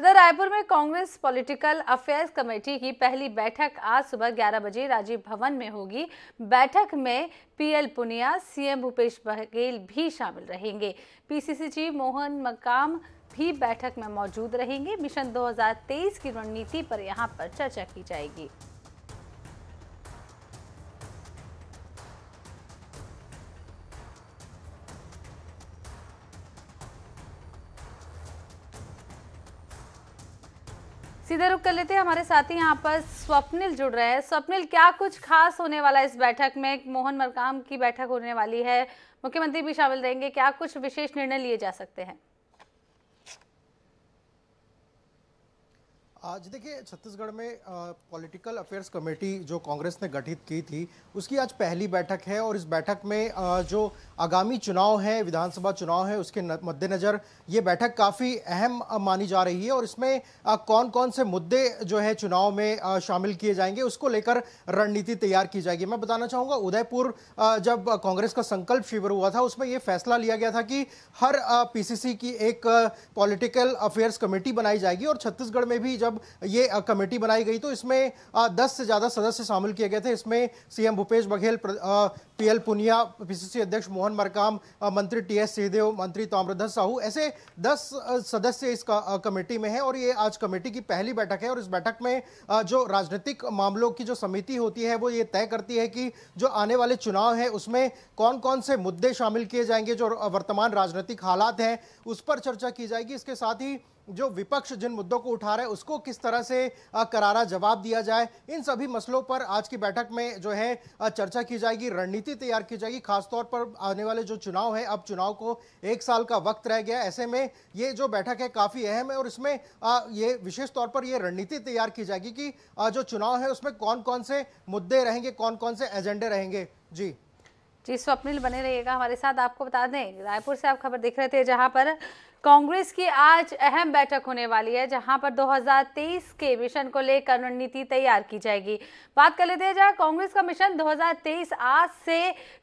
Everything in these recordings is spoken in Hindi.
इधर रायपुर में कांग्रेस पॉलिटिकल अफेयर्स कमेटी की पहली बैठक आज सुबह 11 बजे राजीव भवन में होगी बैठक में पीएल पुनिया सीएम भूपेश बघेल भी शामिल रहेंगे पीसीसी चीफ मोहन मकाम भी बैठक में मौजूद रहेंगे मिशन 2023 की रणनीति पर यहां पर चर्चा की जाएगी सीधे रुक कर लेते हैं हमारे साथी यहाँ पर स्वप्निल जुड़ रहे हैं स्वप्निल क्या कुछ खास होने वाला है इस बैठक में मोहन मरकाम की बैठक होने वाली है मुख्यमंत्री भी शामिल रहेंगे क्या कुछ विशेष निर्णय लिए जा सकते हैं आज देखिए छत्तीसगढ़ में पॉलिटिकल अफेयर्स कमेटी जो कांग्रेस ने गठित की थी उसकी आज पहली बैठक है और इस बैठक में आ, जो आगामी चुनाव है विधानसभा चुनाव है उसके मद्देनज़र ये बैठक काफ़ी अहम मानी जा रही है और इसमें कौन कौन से मुद्दे जो है चुनाव में शामिल किए जाएंगे उसको लेकर रणनीति तैयार की जाएगी मैं बताना चाहूँगा उदयपुर जब कांग्रेस का संकल्प शिविर हुआ था उसमें ये फैसला लिया गया था कि हर पीसीसी की एक पॉलिटिकल अफेयर्स कमेटी बनाई जाएगी और छत्तीसगढ़ में भी जब ये कमेटी बनाई गई तो इसमें दस से ज़्यादा सदस्य शामिल किए गए थे इसमें CM Bhupesh Baghel PL Punia PCC अध्यक्ष मोहन मोहन मरकाम मंत्री टी एस सिंहदेव मंत्री ताम्रध्वज साहू ऐसे दस सदस्य इस कमेटी में हैं और ये आज कमेटी की पहली बैठक है और इस बैठक में जो राजनीतिक मामलों की जो समिति होती है वो ये तय करती है कि जो आने वाले चुनाव हैं उसमें कौन कौन से मुद्दे शामिल किए जाएंगे जो वर्तमान राजनीतिक हालात हैं उस पर चर्चा की जाएगी इसके साथ ही जो विपक्ष जिन मुद्दों को उठा रहा है उसको किस तरह से करारा जवाब दिया जाए इन सभी मसलों पर आज की बैठक में जो है चर्चा की जाएगी रणनीति तैयार की जाएगी खासतौर पर आने आने वाले जो चुनाव है अब चुनाव को एक साल का वक्त रह गया ऐसे में ये जो बैठक है काफ़ी अहम है और इसमें ये विशेष तौर पर ये रणनीति तैयार की जाएगी कि जो चुनाव है उसमें कौन कौन से मुद्दे रहेंगे कौन कौन से एजेंडे रहेंगे जी जी स्वप्निल बने रहिएगा हमारे साथ आपको बता दें रायपुर से आप खबर देख रहे थे जहां पर कांग्रेस की आज अहम बैठक होने वाली है जहां पर 2023 के मिशन को लेकर रणनीति तैयार की जाएगी बात कर लेते हैं जहां कांग्रेस का मिशन 2023 आज से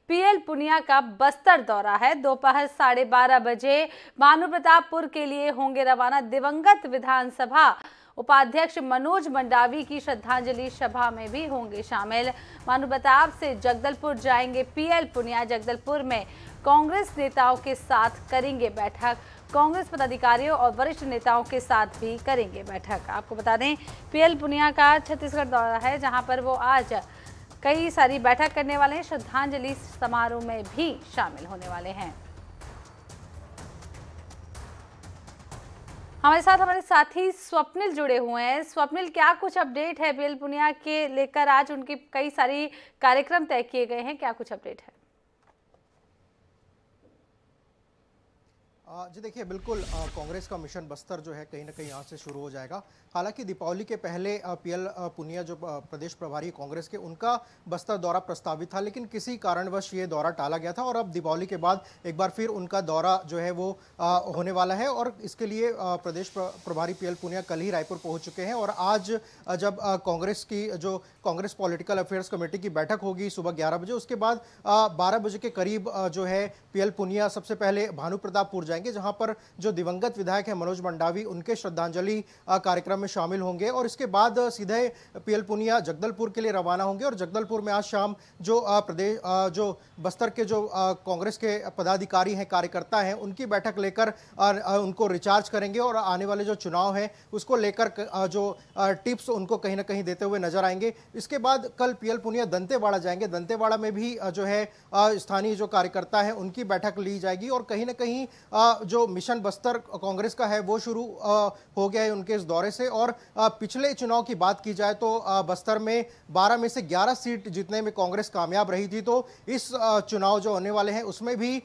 पीएल पुनिया का बस्तर दौरा है दोपहर साढ़े बारह बजे भानु प्रतापपुर के लिए होंगे रवाना दिवंगत विधानसभा उपाध्यक्ष मनोज मंडावी की श्रद्धांजलि सभा में भी होंगे शामिल मानु प्रताप से जगदलपुर जाएंगे पीएल पुनिया जगदलपुर में कांग्रेस नेताओं के साथ करेंगे बैठक कांग्रेस पदाधिकारियों और वरिष्ठ नेताओं के साथ भी करेंगे बैठक आपको बता दें पीएल पुनिया का छत्तीसगढ़ दौरा है जहां पर वो आज कई सारी बैठक करने वाले हैं श्रद्धांजलि समारोह में भी शामिल होने वाले हैं हमारे साथ हमारे साथी स्वप्निल जुड़े हुए हैं स्वप्निल क्या कुछ अपडेट है बेल पुनिया के लेकर आज उनकी कई सारी कार्यक्रम तय किए गए हैं क्या कुछ अपडेट है जी देखिए बिल्कुल कांग्रेस का मिशन बस्तर जो है कहीं ना कहीं यहाँ से शुरू हो जाएगा हालांकि दीपावली के पहले पीएल पुनिया जो प्रदेश प्रभारी कांग्रेस के उनका बस्तर दौरा प्रस्तावित था लेकिन किसी कारणवश ये दौरा टाला गया था और अब दीपावली के बाद एक बार फिर उनका दौरा जो है वो होने वाला है और इसके लिए प्रदेश प्रभारी पी पुनिया कल ही रायपुर पहुँच चुके हैं और आज जब कांग्रेस की जो कांग्रेस पॉलिटिकल अफेयर्स कमेटी की बैठक होगी सुबह ग्यारह बजे उसके बाद बारह बजे के करीब जो है पी पुनिया सबसे पहले भानु प्रतापपुर जाए जाएंगे जहां पर जो दिवंगत विधायक हैं मनोज मंडावी उनके श्रद्धांजलि कार्यक्रम में शामिल होंगे और इसके बाद सीधे पीएल पुनिया जगदलपुर के लिए रवाना होंगे और जगदलपुर में आज शाम जो प्रदेश जो बस्तर के जो कांग्रेस के पदाधिकारी हैं कार्यकर्ता हैं उनकी बैठक लेकर उनको रिचार्ज करेंगे और आने वाले जो चुनाव हैं उसको लेकर जो टिप्स उनको कहीं ना कहीं देते हुए नजर आएंगे इसके बाद कल पीएल पुनिया दंतेवाड़ा जाएंगे दंतेवाड़ा में भी जो है स्थानीय जो कार्यकर्ता है उनकी बैठक ली जाएगी और कहीं ना कहीं जो मिशन बस्तर कांग्रेस का है वो शुरू हो गया है उनके इस दौरे से और पिछले चुनाव की बात की जाए तो बस्तर में 12 में से 11 सीट जीतने में कांग्रेस कामयाब रही थी तो इस चुनाव जो होने वाले हैं उसमें भी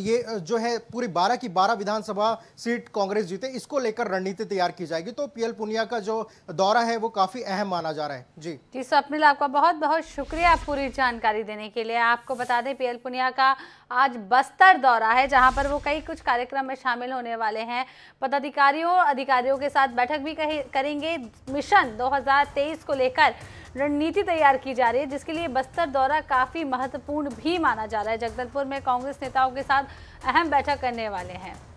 ये जो है पूरी 12 की 12 विधानसभा सीट कांग्रेस जीते इसको लेकर रणनीति तैयार की जाएगी तो पीएल पुनिया का जो दौरा है वो काफी अहम माना जा रहा है जी जी स्वप्निल आपका बहुत बहुत शुक्रिया पूरी जानकारी देने के लिए आपको बता दें पीएल पुनिया का आज बस्तर दौरा है जहां पर वो कई कुछ कार्यक्रम में शामिल होने वाले हैं पदाधिकारियों अधिकारियों के साथ बैठक भी करेंगे मिशन दो को लेकर रणनीति तैयार की जा रही है जिसके लिए बस्तर दौरा काफ़ी महत्वपूर्ण भी माना जा रहा है जगदलपुर में कांग्रेस नेताओं के साथ अहम बैठक करने वाले हैं